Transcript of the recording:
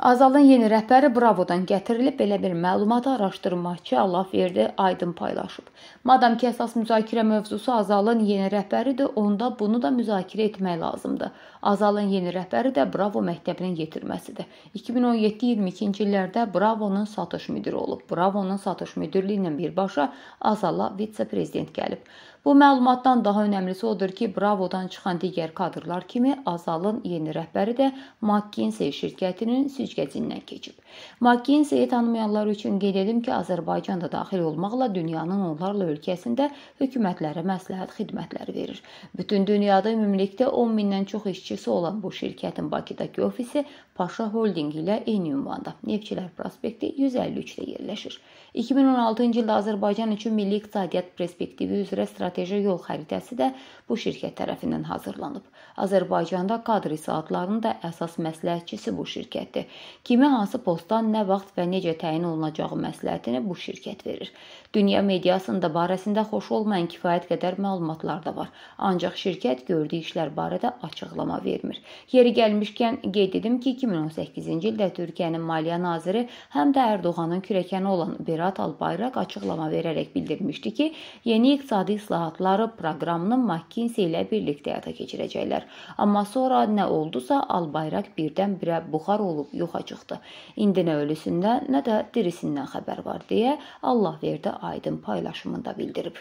Azalın yeni rəhbəri Bravodan gətirilib belə bir məlumatı araşdırmaçı Allahverdi Aydın paylaşıb. Madam ki, əsas müzakirə mövzusu Azalın yeni rəhbəridir, onda bunu da müzakirə etmək lazımdır. Azalın yeni rəhbəri də Bravo məktəbinin yetirməsidir. 2017-22-ci illərdə Bravonun satış müdiri olub. Bravonun satış müdirliyi ilə birbaşa Azala vitse-prezident gəlib. Bu məlumatdan daha önəmlisi odur ki, Bravodan çıxan digər kadrlar kimi Azalın yeni rəhbəri də McKinsey şirkətinin süzgəcindən keçib. Makkinseyi tanımayanlar üçün qeyd edim ki, Azərbaycan da daxil olmaqla dünyanın onlarla ölkəsində hökumətlərə məsləhət xidmətləri verir. Bütün dünyada ümumilikdə 10 mindən çox işçisi olan bu şirkətin Bakıdakı ofisi Paşa Holdinq ilə eyni ünvanda Neftçilər prospekti 153-də yerləşir. 2016-cı ildə Azərbaycan üçün milli iqtisadiyyat perspektivi üzrə strateji yol xəritəsi də bu şirkət tərəfindən hazırlanıb. Azərbaycanda kadr islahatlarının da əsas məsləhətçisi bu şirkətdir. Kimə hansı postdan nə vaxt və necə təyin olunacağı məsləhətini bu şirkət verir. Dünya mediasında barəsində xoş olmayan kifayət qədər məlumatlar da var, ancaq şirkət gördüyü işlər barədə açıqlama vermir. Yeri gəlmişkən qeyd edim ki, 2018-ci ildə Türkiyənin maliyyə naziri həm də Ərdoğanın kürəkəni olan Berat Albayraq açıqlama verərək bildirmişdi ki, yeni iqtisadi islahatları proqramını McKinsey ilə birlikdə həyata keçirəcəklər. Amma sonra nə oldusa Albayraq birdən-birə buxar olub yox yoxacıqdı. İndi nə ölüsündən, nə də dirisindən xəbər var deyə Allah verdi aydın paylaşımında bildirib.